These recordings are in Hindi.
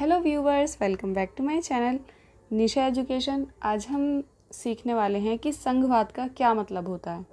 hello viewers welcome back to my channel Nisha education आज हम सीखने वाले हैं कि संघवाद का क्या मतलब होता है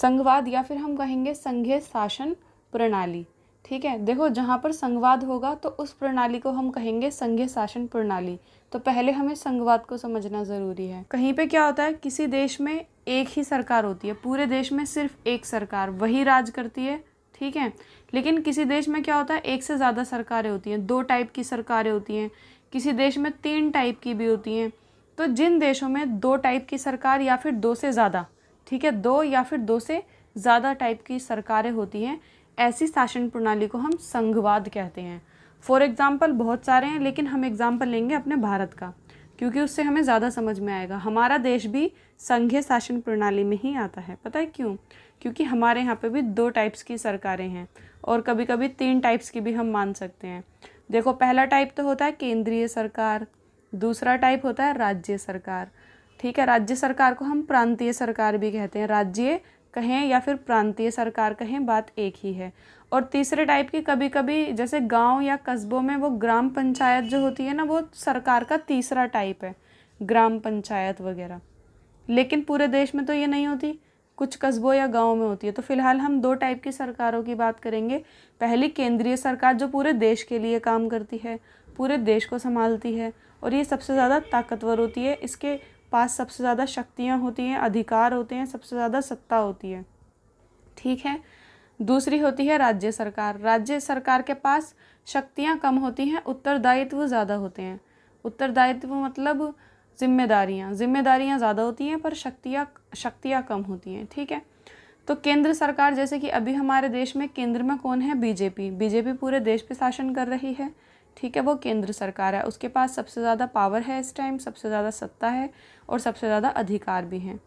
संघवाद या फिर हम कहेंगे संघीय शासन प्रणाली ठीक है देखो जहाँ पर संघवाद होगा तो उस प्रणाली को हम कहेंगे संघीय शासन प्रणाली तो पहले हमें संघवाद को समझना ज़रूरी है कहीं पे क्या होता है किसी देश में एक ही सरकार होती है पूरे देश में सिर्फ एक सरकार वही राज करती है ठीक है लेकिन किसी देश में क्या होता है एक से ज़्यादा सरकारें होती हैं दो टाइप की सरकारें होती हैं किसी देश में तीन टाइप की भी होती हैं तो जिन देशों में दो टाइप की सरकार या फिर दो से ज़्यादा ठीक है दो या फिर दो से ज़्यादा टाइप की सरकारें होती हैं ऐसी शासन प्रणाली को हम संघवाद कहते हैं फॉर एग्ज़ाम्पल बहुत सारे हैं लेकिन हम एग्ज़ाम्पल लेंगे अपने भारत का क्योंकि उससे हमें ज़्यादा समझ में आएगा हमारा देश भी संघीय शासन प्रणाली में ही आता है पता है क्यों क्योंकि हमारे यहाँ पे भी दो टाइप्स की सरकारें हैं और कभी कभी तीन टाइप्स की भी हम मान सकते हैं देखो पहला टाइप तो होता है केंद्रीय सरकार दूसरा टाइप होता है राज्य सरकार ठीक है राज्य सरकार को हम प्रांतीय सरकार भी कहते हैं राज्य कहें या फिर प्रांतीय सरकार कहें बात एक ही है और तीसरे टाइप की कभी कभी जैसे गांव या कस्बों में वो ग्राम पंचायत जो होती है ना वो सरकार का तीसरा टाइप है ग्राम पंचायत वगैरह लेकिन पूरे देश में तो ये नहीं होती कुछ कस्बों या गाँव में होती है तो फिलहाल हम दो टाइप की सरकारों की बात करेंगे पहली केंद्रीय सरकार जो पूरे देश के लिए काम करती है पूरे देश को संभालती है और ये सबसे ज़्यादा ताकतवर होती है इसके पास सबसे ज़्यादा शक्तियाँ होती हैं अधिकार होते हैं सबसे ज़्यादा सत्ता होती है ठीक है दूसरी होती है राज्य सरकार राज्य सरकार के पास शक्तियाँ कम होती हैं उत्तरदायित्व ज़्यादा होते हैं उत्तरदायित्व मतलब जिम्मेदारियाँ जिम्मेदारियाँ ज़्यादा होती हैं पर शक्तियाँ शक्तियाँ कम होती हैं ठीक है तो केंद्र सरकार जैसे कि अभी हमारे देश में केंद्र में कौन है बीजेपी बीजेपी पूरे देश पर शासन कर रही है ठीक है वो केंद्र सरकार है उसके पास सबसे ज़्यादा पावर है इस टाइम सबसे ज़्यादा सत्ता है और सबसे ज़्यादा अधिकार भी हैं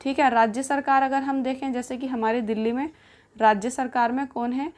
ठीक है राज्य सरकार अगर हम देखें जैसे कि हमारे दिल्ली में राज्य सरकार में कौन है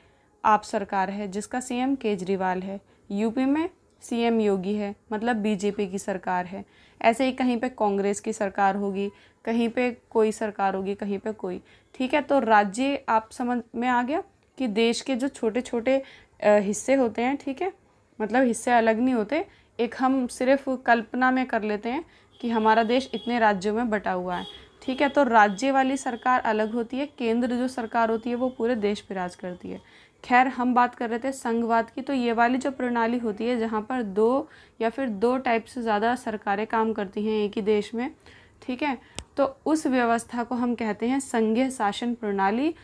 आप सरकार है जिसका सीएम केजरीवाल है यूपी में सीएम योगी है मतलब बीजेपी की सरकार है ऐसे ही कहीं पे कांग्रेस की सरकार होगी कहीं पे कोई सरकार होगी कहीं पे कोई ठीक है तो राज्य आप समझ में आ गया कि देश के जो छोटे छोटे हिस्से होते हैं ठीक है मतलब हिस्से अलग नहीं होते एक हम सिर्फ कल्पना में कर लेते हैं कि हमारा देश इतने राज्यों में बटा हुआ है ठीक है तो राज्य वाली सरकार अलग होती है केंद्र जो सरकार होती है वो पूरे देश पर राज करती है खैर हम बात कर रहे थे संघवाद की तो ये वाली जो प्रणाली होती है जहाँ पर दो या फिर दो टाइप से ज़्यादा सरकारें काम करती हैं एक ही देश में ठीक है तो उस व्यवस्था को हम कहते हैं संघीय शासन प्रणाली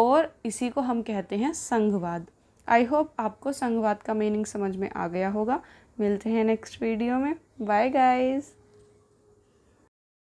और इसी को हम कहते हैं संघवाद आई होप आपको संघवाद का मीनिंग समझ में आ गया होगा मिलते हैं नेक्स्ट वीडियो में बाय गाइज़